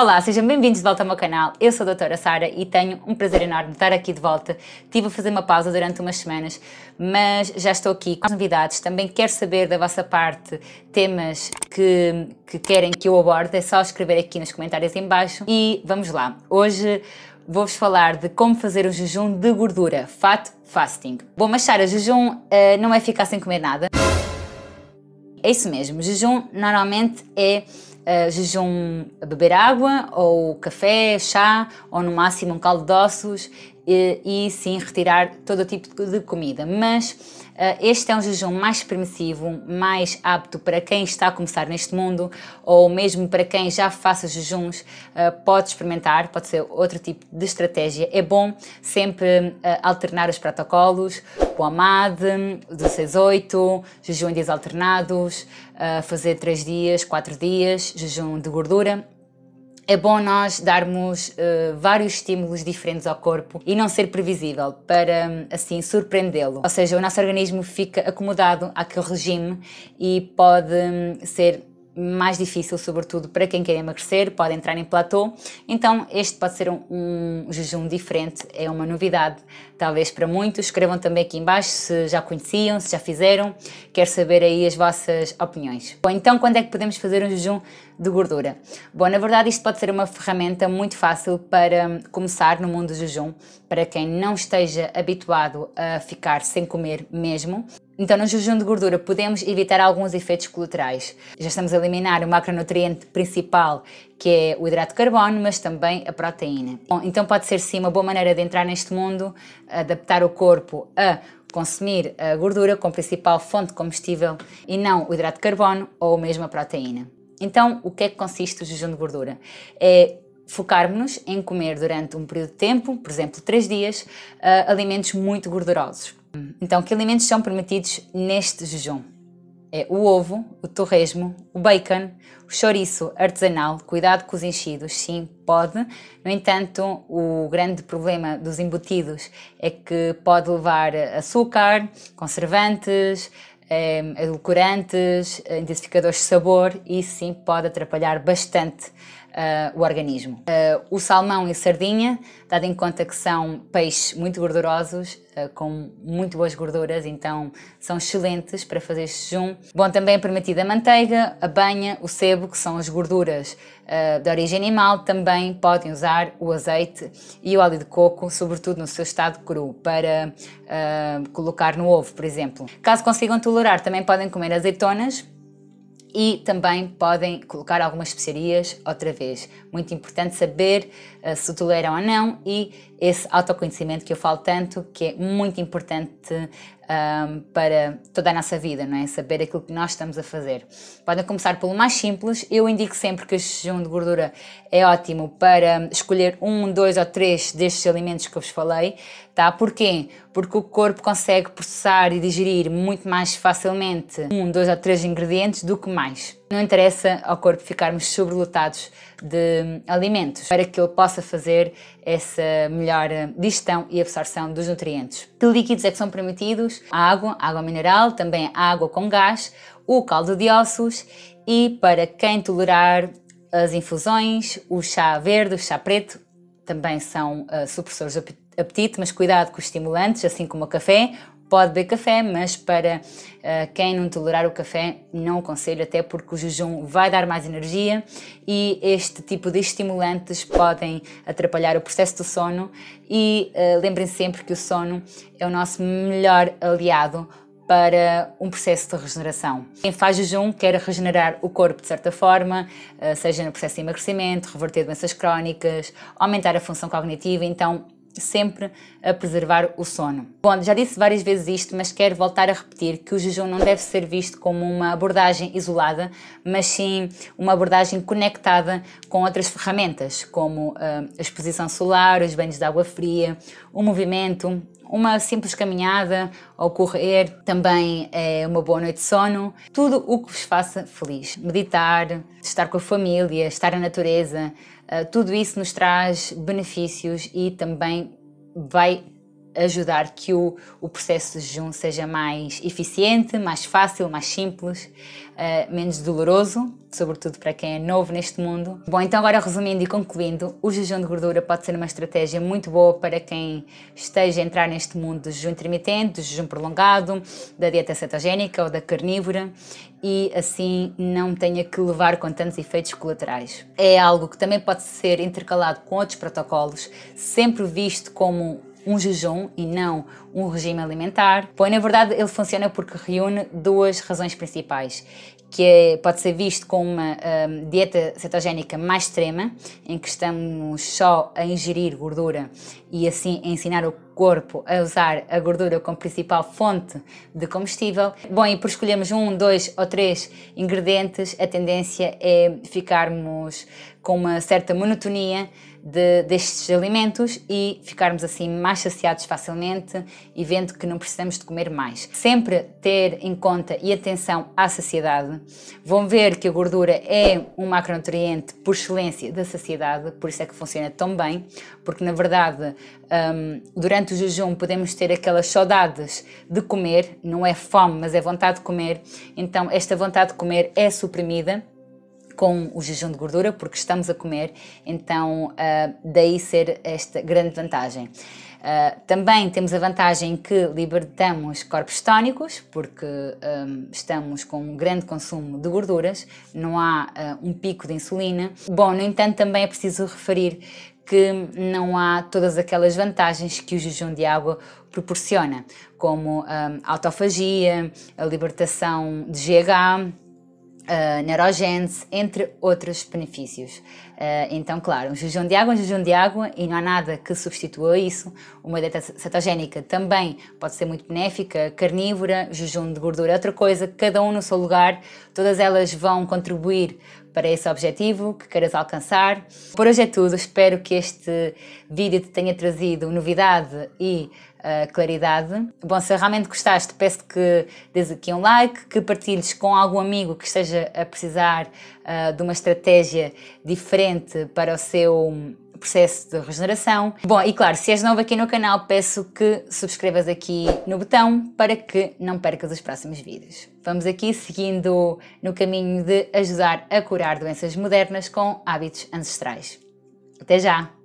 Olá, sejam bem-vindos de volta ao meu canal. Eu sou a Doutora Sara e tenho um prazer enorme estar aqui de volta. Tive a fazer uma pausa durante umas semanas, mas já estou aqui com as novidades. Também quero saber da vossa parte temas que, que querem que eu aborde. É só escrever aqui nos comentários em baixo. E vamos lá. Hoje vou-vos falar de como fazer o jejum de gordura, fat fasting. Bom, mas Sara, jejum uh, não é ficar sem comer nada? É isso mesmo, jejum normalmente é jejum eh, jejum beber água ou café, chá ou no máximo um caldo de ossos e, e sim retirar todo o tipo de comida. Mas eh, este é um jejum mais permissivo, mais apto para quem está a começar neste mundo ou mesmo para quem já faça jejuns, eh, pode experimentar, pode ser outro tipo de estratégia. É bom sempre eh, alternar os protocolos, o AMAD, 16-8, jejum em dias alternados, fazer 3 dias, 4 dias, jejum de gordura, é bom nós darmos uh, vários estímulos diferentes ao corpo e não ser previsível para, assim, surpreendê-lo. Ou seja, o nosso organismo fica acomodado àquele regime e pode um, ser mais difícil, sobretudo para quem quer emagrecer, pode entrar em platô. Então, este pode ser um, um jejum diferente, é uma novidade talvez para muitos. Escrevam também aqui embaixo se já conheciam, se já fizeram. Quero saber aí as vossas opiniões. Bom, então quando é que podemos fazer um jejum de gordura? Bom, na verdade isto pode ser uma ferramenta muito fácil para hum, começar no mundo do jejum, para quem não esteja habituado a ficar sem comer mesmo. Então, no jejum de gordura, podemos evitar alguns efeitos colaterais. Já estamos a eliminar o macronutriente principal, que é o hidrato de carbono, mas também a proteína. Bom, então, pode ser sim uma boa maneira de entrar neste mundo adaptar o corpo a consumir a gordura como principal fonte comestível e não o hidrato de carbono ou mesmo a proteína. Então, o que é que consiste o jejum de gordura? É focarmos-nos em comer durante um período de tempo, por exemplo, 3 dias, ah, alimentos muito gordurosos. Então, que alimentos são permitidos neste jejum? é o ovo, o torresmo, o bacon, o chouriço artesanal, cuidado com os enchidos, sim, pode. No entanto, o grande problema dos embutidos é que pode levar açúcar, conservantes, ehm, edulcorantes, eh, intensificadores de sabor e sim pode atrapalhar bastante uh, o organismo. Uh, o salmão e a sardinha, dado em conta que são peixes muito gordurosos, uh, com muito boas gorduras, então são excelentes para fazer este jejum. Bom, também é permitida a manteiga, a banha, o sebo, que são as gorduras de origem animal, também podem usar o azeite e o óleo de coco, sobretudo no seu estado cru, para colocar no ovo, por exemplo. Caso consigam tolerar, também podem comer azeitonas, e também podem colocar algumas especiarias outra vez. Muito importante saber uh, se toleram ou não e esse autoconhecimento que eu falo tanto, que é muito importante um, para toda a nossa vida, não é? Saber aquilo que nós estamos a fazer. Podem começar pelo mais simples. Eu indico sempre que o jejum de gordura é ótimo para escolher um, dois ou três destes alimentos que eu vos falei, tá? Porquê? Porque o corpo consegue processar e digerir muito mais facilmente um, dois ou três ingredientes do que mais. Não interessa ao corpo ficarmos sobrelotados de hum, alimentos para que ele possa fazer essa melhor hum, digestão e absorção dos nutrientes. Que líquidos é que são permitidos? A água, água mineral, também a água com gás, o caldo de ossos e para quem tolerar as infusões, o chá verde, o chá preto, também são uh, supressores de apetite, mas cuidado com os estimulantes, assim como o café, Pode beber café, mas para uh, quem não tolerar o café, não aconselho, até porque o jejum vai dar mais energia e este tipo de estimulantes podem atrapalhar o processo do sono. E uh, eh, lembrem sempre que o sono é o nosso melhor aliado para um processo de regeneração. Quem faz jejum quer regenerar o corpo de certa forma, eh, seja no processo de emagrecimento, reverter doenças crónicas, aumentar a função cognitiva, então sempre a preservar o sono. Bom, já disse várias vezes isto, mas quero voltar a repetir que o jejum não deve ser visto como uma abordagem isolada, mas sim uma abordagem conectada com outras ferramentas, como ah, a exposição solar, os banhos de água fria, o movimento, uma simples caminhada ou correr, também é uma boa noite de sono, tudo o que vos faça feliz. Meditar, estar com a família, estar na natureza, eh, tudo isso nos traz benefícios e também vai ajudar que o, o processo de jejum seja mais eficiente, mais fácil, mais simples, uh, menos doloroso, sobretudo para quem é novo neste mundo. Bom, então agora resumindo e concluindo, o jejum de gordura pode ser uma estratégia muito boa para quem esteja a entrar neste mundo do jejum intermitente, do jejum prolongado, da dieta cetogénica ou da carnívora e assim não tenha que levar com tantos efeitos colaterais. É algo que também pode ser intercalado com outros protocolos, sempre visto como um jejum e não um regime alimentar. bom, na verdade, ele funciona porque reúne duas razões principais, que é, pode ser visto como uma um, dieta cetogénica mais extrema, em que estamos só a ingerir gordura e assim a ensinar o corpo a usar a gordura como principal fonte de combustível. Bom, e por escolhermos um, dois ou três ingredientes, a tendência é ficarmos com uma certa monotonia de, destes alimentos e ficarmos assim mais saciados facilmente e vendo que não precisamos de comer mais. Sempre ter em conta e atenção à saciedade. Vão ver que a gordura é um macronutriente por excelência da saciedade, por isso é que funciona tão bem, porque na verdade um, durante o jejum podemos ter aquelas saudades de comer, não é fome, mas é vontade de comer, então esta vontade de comer é suprimida com o jejum de gordura, porque estamos a comer, então uh, daí ser esta grande vantagem. Uh, também temos a vantagem que libertamos corpos tónicos, porque um, ah, estamos com um grande consumo de gorduras, não há uh, um pico de insulina. Bom, no entanto, também é preciso referir que não há todas aquelas vantagens que o jejum de água proporciona, como autofagia, a libertação de GH, uh, neurogênese, entre outros benefícios. Uh, então, claro, um jejum de água é um jejum de água e não há nada que substitua isso. Uma dieta cetogénica também pode ser muito benéfica, carnívora, jejum de gordura é outra coisa, cada um no seu lugar, todas elas vão contribuir para esse objetivo que queiras alcançar. Por hoje é tudo, espero que este vídeo te tenha trazido novidade e uh, claridade. Bom, se realmente gostaste, peço que dês aqui um like, que partilhes com algum amigo que esteja a precisar uh, de uma estratégia diferente para o seu processo de regeneração. Bom, e claro, se és novo aqui no canal, peço que subscrevas aqui no botão para que não percas os próximos vídeos. Vamos aqui seguindo no caminho de ajudar a curar doenças modernas com hábitos ancestrais. Até já!